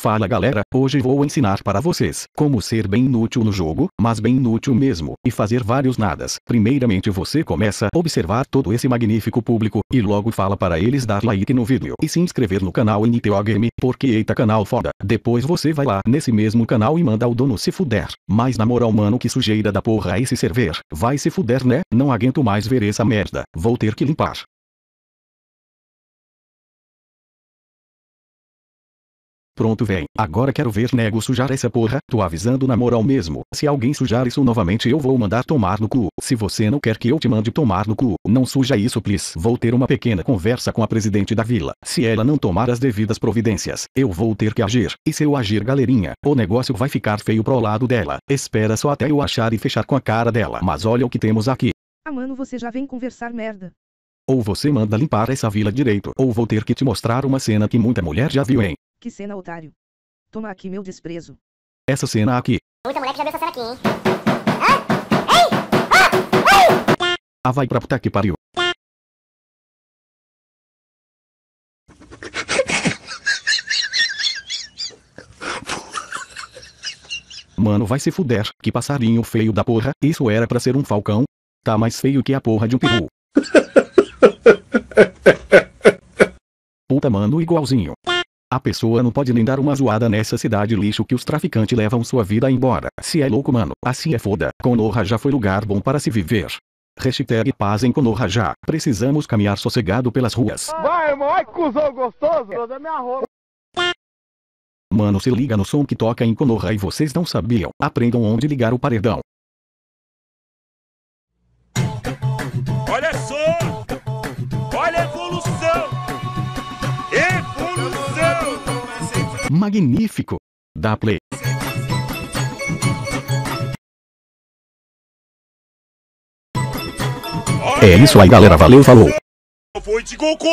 Fala galera, hoje vou ensinar para vocês como ser bem inútil no jogo, mas bem inútil mesmo, e fazer vários nadas. Primeiramente você começa a observar todo esse magnífico público, e logo fala para eles dar like no vídeo e se inscrever no canal NTO Game, porque eita canal foda. Depois você vai lá nesse mesmo canal e manda o dono se fuder. Mas na moral mano que sujeira da porra esse server, vai se fuder né, não aguento mais ver essa merda, vou ter que limpar. Pronto vem, agora quero ver nego sujar essa porra, tô avisando na moral mesmo, se alguém sujar isso novamente eu vou mandar tomar no cu, se você não quer que eu te mande tomar no cu, não suja isso please. Vou ter uma pequena conversa com a presidente da vila, se ela não tomar as devidas providências, eu vou ter que agir, e se eu agir galerinha, o negócio vai ficar feio pro lado dela, espera só até eu achar e fechar com a cara dela. Mas olha o que temos aqui. Ah mano você já vem conversar merda. Ou você manda limpar essa vila direito, ou vou ter que te mostrar uma cena que muita mulher já viu, hein? Que cena otário. Toma aqui meu desprezo. Essa cena aqui. Puta, moleque já viu essa cena aqui, hein? Ah! Ei! Ah! Ei! Ah, vai pra puta que pariu. Mano, vai se fuder, que passarinho feio da porra, isso era pra ser um falcão? Tá mais feio que a porra de um peru. Puta mano, igualzinho. A pessoa não pode nem dar uma zoada nessa cidade lixo que os traficantes levam sua vida embora. Se é louco mano, assim é foda. Konoha já foi lugar bom para se viver. Hashtag paz em Konoha já. Precisamos caminhar sossegado pelas ruas. Vai, irmão, vai cuzão gostoso. minha roupa. Mano se liga no som que toca em Konoha e vocês não sabiam. Aprendam onde ligar o paredão. Olha só! Magnífico! da play. É isso aí, galera. Valeu, falou. Foi de cocô!